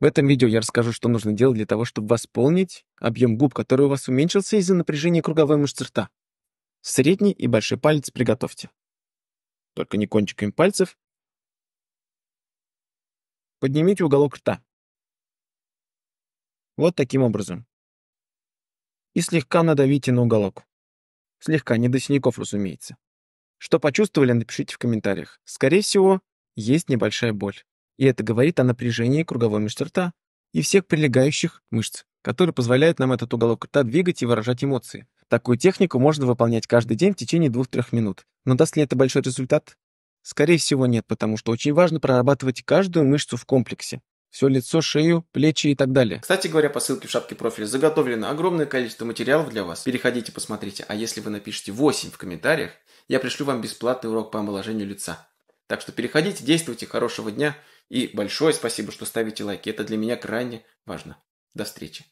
В этом видео я расскажу, что нужно делать для того, чтобы восполнить объем губ, который у вас уменьшился из-за напряжения круговой мышцы рта. Средний и большой палец приготовьте. Только не кончиками пальцев. Поднимите уголок рта. Вот таким образом. И слегка надавите на уголок. Слегка, не до синяков, разумеется. Что почувствовали, напишите в комментариях. Скорее всего, есть небольшая боль и это говорит о напряжении круговой мышцы рта и всех прилегающих мышц, которые позволяют нам этот уголок рта двигать и выражать эмоции. Такую технику можно выполнять каждый день в течение 2-3 минут. Но даст ли это большой результат? Скорее всего, нет, потому что очень важно прорабатывать каждую мышцу в комплексе. Все лицо, шею, плечи и так далее. Кстати говоря, по ссылке в шапке профиля заготовлено огромное количество материалов для вас. Переходите, посмотрите. А если вы напишите 8 в комментариях, я пришлю вам бесплатный урок по омоложению лица. Так что переходите, действуйте, хорошего дня и большое спасибо, что ставите лайки. Это для меня крайне важно. До встречи.